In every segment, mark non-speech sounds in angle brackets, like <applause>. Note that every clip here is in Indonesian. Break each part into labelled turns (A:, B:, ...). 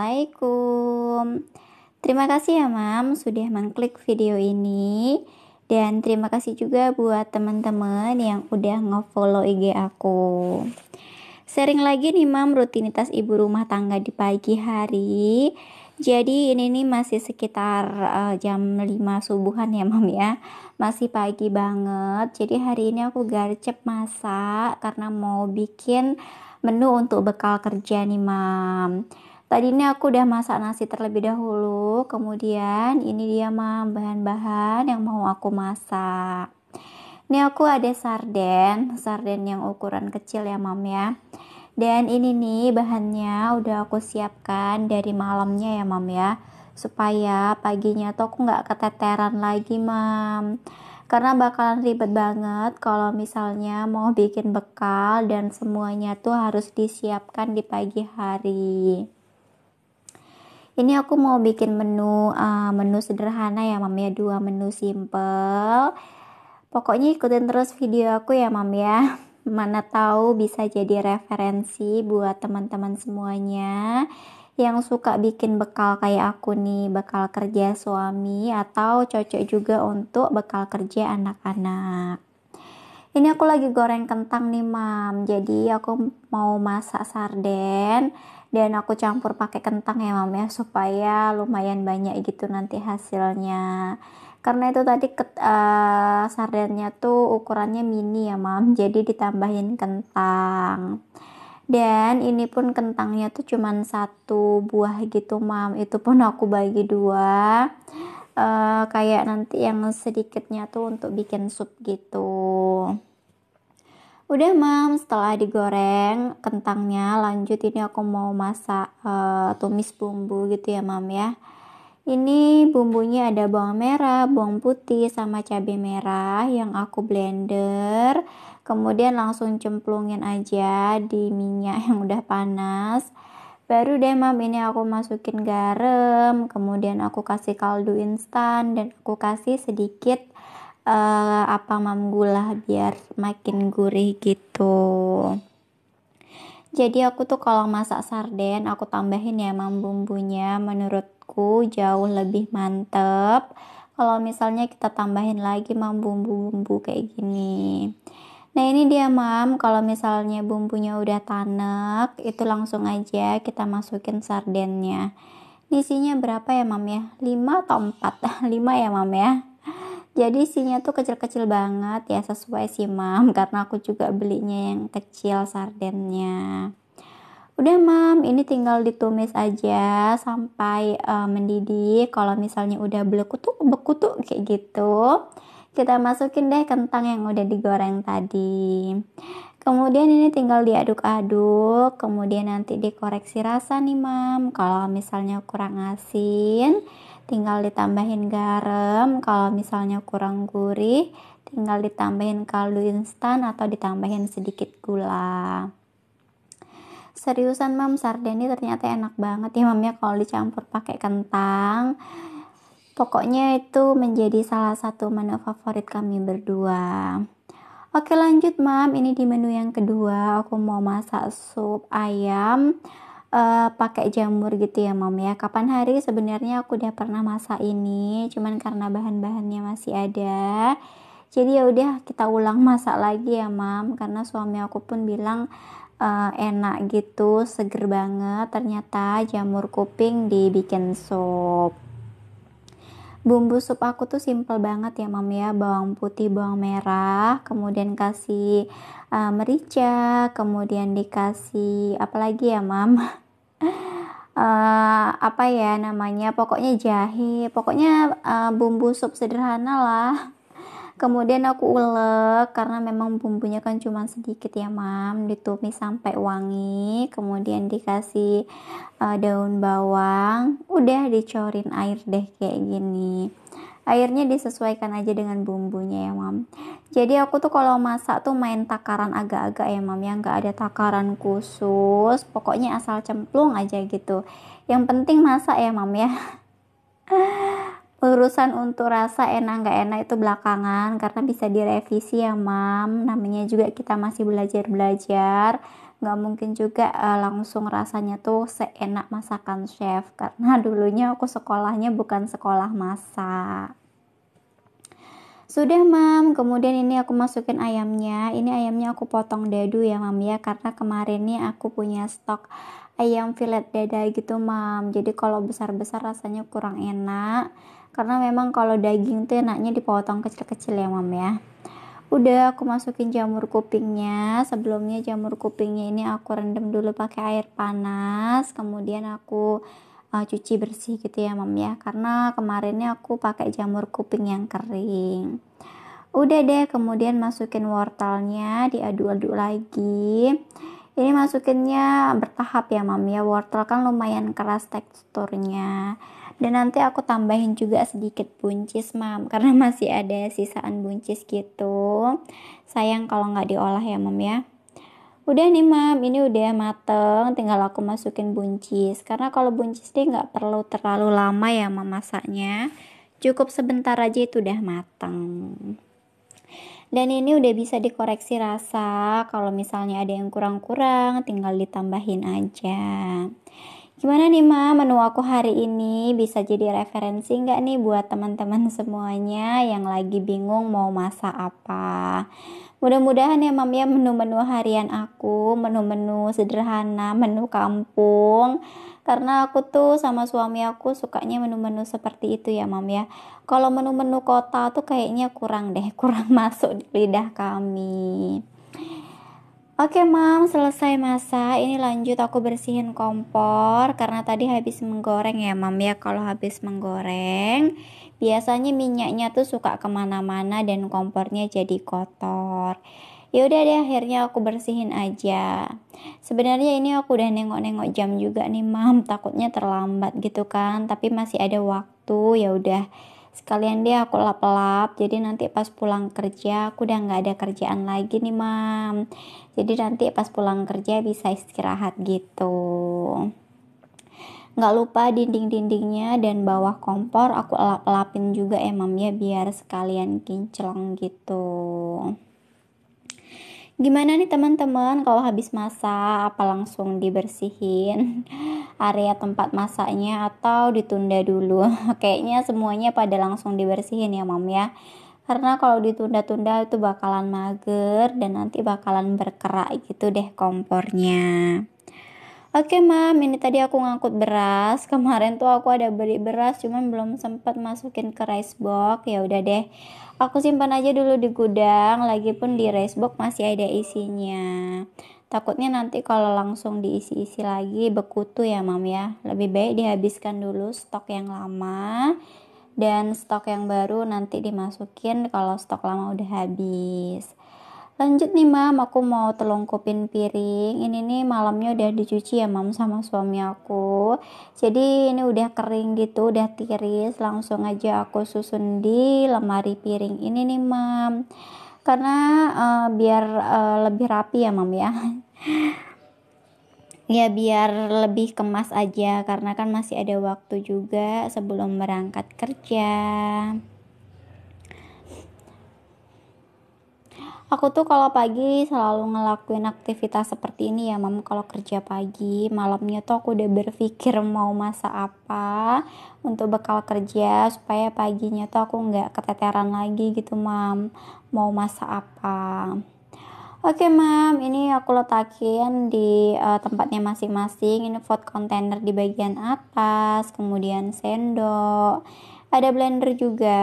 A: Assalamualaikum. Terima kasih ya Mam sudah mengklik video ini dan terima kasih juga buat teman-teman yang udah nge-follow IG aku. Sering lagi nih Mam rutinitas ibu rumah tangga di pagi hari. Jadi ini nih masih sekitar uh, jam 5 subuhan ya Mam ya. Masih pagi banget. Jadi hari ini aku garcep masak karena mau bikin menu untuk bekal kerja nih Mam. Tadi ini aku udah masak nasi terlebih dahulu, kemudian ini dia mam bahan-bahan yang mau aku masak. Ini aku ada sarden, sarden yang ukuran kecil ya mam ya. Dan ini nih bahannya udah aku siapkan dari malamnya ya mam ya. Supaya paginya tuh aku nggak keteteran lagi mam. Karena bakalan ribet banget kalau misalnya mau bikin bekal dan semuanya tuh harus disiapkan di pagi hari ini aku mau bikin menu uh, menu sederhana ya mam ya dua menu simple pokoknya ikutin terus video aku ya mam ya <laughs> mana tahu bisa jadi referensi buat teman-teman semuanya yang suka bikin bekal kayak aku nih, bekal kerja suami atau cocok juga untuk bekal kerja anak-anak. Ini aku lagi goreng kentang nih, Mam. Jadi aku mau masak sarden dan aku campur pakai kentang ya mam ya supaya lumayan banyak gitu nanti hasilnya karena itu tadi uh, sardennya tuh ukurannya mini ya mam <laughs> jadi ditambahin kentang dan ini pun kentangnya tuh cuman satu buah gitu mam itu pun aku bagi dua uh, kayak nanti yang sedikitnya tuh untuk bikin sup gitu udah mam setelah digoreng kentangnya lanjut ini aku mau masak uh, tumis bumbu gitu ya mam ya ini bumbunya ada bawang merah, bawang putih, sama cabai merah yang aku blender. Kemudian langsung cemplungin aja di minyak <laughs> yang udah panas. Baru deh mam ini aku masukin garam, kemudian aku kasih kaldu instan dan aku kasih sedikit uh, apa mam gula biar makin gurih gitu jadi aku tuh kalau masak sarden aku tambahin ya mam bumbunya menurutku jauh lebih mantep kalau misalnya kita tambahin lagi mam bumbu-bumbu kayak gini nah ini dia mam kalau misalnya bumbunya udah tanek itu langsung aja kita masukin sardennya isinya berapa ya mam ya 5 atau 4 5 <laughs> ya mam ya jadi isinya tuh kecil-kecil banget ya sesuai si mam <laughs> karena aku juga belinya yang kecil sardennya udah mam ini tinggal ditumis aja sampai uh, mendidih kalau misalnya udah belekutuk bekutuk kayak gitu kita masukin deh kentang yang udah digoreng tadi kemudian ini tinggal diaduk-aduk kemudian nanti dikoreksi rasa nih mam kalau misalnya kurang asin tinggal ditambahin garam kalau misalnya kurang gurih tinggal ditambahin kaldu instan atau ditambahin sedikit gula seriusan mam sarden ternyata enak banget ya mamnya kalau dicampur pakai kentang pokoknya itu menjadi salah satu menu favorit kami berdua oke lanjut mam ini di menu yang kedua aku mau masak sup ayam uh, pakai jamur gitu ya mom ya kapan hari sebenarnya aku udah pernah masak ini cuman karena bahan-bahannya masih ada jadi ya udah kita ulang masak lagi ya mam karena suami aku pun bilang uh, enak gitu seger banget ternyata jamur kuping dibikin sup bumbu sup aku tuh simple banget ya mam ya bawang putih bawang merah kemudian kasih uh, merica kemudian dikasih apa lagi ya mam uh, <laughs> apa ya namanya pokoknya jahe pokoknya uh, bumbu sup sederhana lah kemudian aku ulek karena memang bumbunya kan cuma sedikit ya mam ditumis sampai wangi kemudian dikasih uh, daun bawang udah dicorin air deh kayak gini airnya disesuaikan aja dengan bumbunya ya mam jadi aku tuh kalau masak tuh main takaran agak-agak ya mam yang gak ada takaran khusus pokoknya asal cemplung aja gitu yang penting masak ya mam ya <laughs> urusan untuk rasa enak nggak enak itu belakangan karena bisa direvisi ya mam namanya juga kita masih belajar belajar nggak mungkin juga uh, langsung rasanya tuh seenak masakan chef karena <laughs> dulunya aku sekolahnya bukan sekolah masak sudah mam kemudian ini aku masukin ayamnya ini ayamnya aku potong dadu ya mam ya karena kemarin nih aku punya stok ayam fillet dada gitu mam jadi kalau besar-besar rasanya kurang enak karena memang kalau daging tuh enaknya dipotong kecil-kecil ya mam ya udah aku masukin jamur kupingnya sebelumnya jamur kupingnya ini aku rendam dulu pakai air panas kemudian aku uh, cuci bersih gitu ya mam ya karena kemarinnya aku pakai jamur kuping yang kering udah deh kemudian masukin wortelnya diaduk-aduk lagi ini masukinnya bertahap ya mam ya wortel kan lumayan keras teksturnya dan nanti aku tambahin juga sedikit buncis mam karena masih ada sisaan buncis gitu sayang kalau nggak diolah ya mam ya udah nih mam ini udah mateng tinggal aku masukin buncis karena kalau buncis dia nggak perlu terlalu lama ya mam masaknya cukup sebentar aja itu udah mateng dan ini udah bisa dikoreksi rasa kalau misalnya ada yang kurang-kurang tinggal ditambahin aja Gimana nih Ma menu aku hari ini bisa jadi referensi nggak nih buat teman-teman <laughs> semuanya yang lagi bingung mau masak apa. Mudah-mudahan ya Mam ya menu-menu harian aku, menu-menu sederhana, menu kampung. Karena aku tuh sama suami aku sukanya menu-menu seperti itu ya Mam ya. Kalau menu-menu kota tuh kayaknya kurang deh, <laughs> kurang masuk di lidah kami. Oke mam, selesai masak. Ini lanjut aku bersihin kompor karena tadi habis menggoreng ya mam ya. Kalau habis menggoreng, biasanya minyaknya tuh suka kemana-mana dan kompornya jadi kotor. Ya udah deh, akhirnya aku bersihin aja. Sebenarnya ini aku udah nengok-nengok jam juga nih mam, takutnya terlambat gitu kan. Tapi masih ada waktu, ya udah sekalian dia aku lap-lap jadi nanti pas pulang kerja aku udah nggak ada kerjaan lagi nih mam jadi nanti pas pulang kerja bisa istirahat gitu nggak lupa dinding-dindingnya dan bawah kompor aku lap-lapin juga ya mam ya biar sekalian kinclong gitu Gimana nih teman-teman kalau habis masak apa langsung dibersihin <laughs> area tempat masaknya atau ditunda dulu? <laughs> Kayaknya semuanya pada langsung dibersihin ya, Mam ya. Karena kalau ditunda-tunda itu bakalan mager dan nanti bakalan berkerak gitu deh kompornya oke okay, mam ini tadi aku ngangkut beras kemarin tuh aku ada beli beras cuman belum sempat masukin ke rice box ya udah deh aku simpan aja dulu di gudang lagi pun di rice box masih ada isinya takutnya nanti kalau langsung diisi-isi lagi beku tuh ya mam ya lebih baik dihabiskan dulu stok yang lama dan stok yang baru nanti dimasukin kalau stok lama udah habis lanjut nih mam aku mau telungkupin piring ini nih malamnya udah dicuci ya mam sama suami aku jadi ini udah kering gitu udah tiris langsung aja aku susun di lemari piring ini nih mam karena uh, biar uh, lebih rapi ya mam ya <laughs> ya biar lebih kemas aja karena kan masih ada waktu juga sebelum berangkat kerja Aku tuh kalau pagi selalu ngelakuin aktivitas seperti ini ya, Mam. Kalau kerja pagi, malamnya tuh aku udah berpikir <laughs> mau masa apa untuk bekal kerja supaya paginya tuh aku nggak keteteran lagi gitu, Mam. Mau masa apa? Oke, Mam. Ini aku letakin di uh, tempatnya masing-masing. Ini food container di bagian atas, kemudian sendok. Ada blender juga.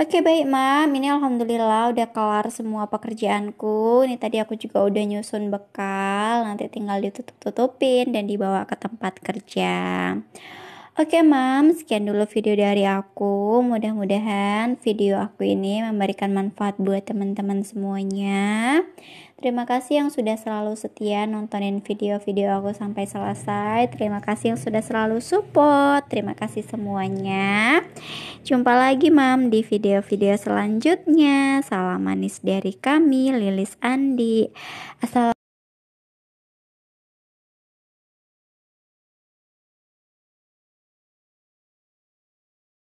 A: Oke baik mam, ini alhamdulillah udah kelar semua pekerjaanku. Ini tadi aku juga udah nyusun bekal, nanti tinggal ditutup-tutupin dan dibawa ke tempat kerja. Oke mam, sekian dulu video dari aku. Mudah-mudahan video aku ini memberikan manfaat buat teman-teman semuanya. Terima kasih yang sudah selalu setia nontonin video-video aku sampai selesai. Terima kasih yang sudah selalu support. Terima kasih semuanya. Jumpa lagi mam di video-video selanjutnya. Salam manis dari kami Lilis Andi. Assalamualaikum.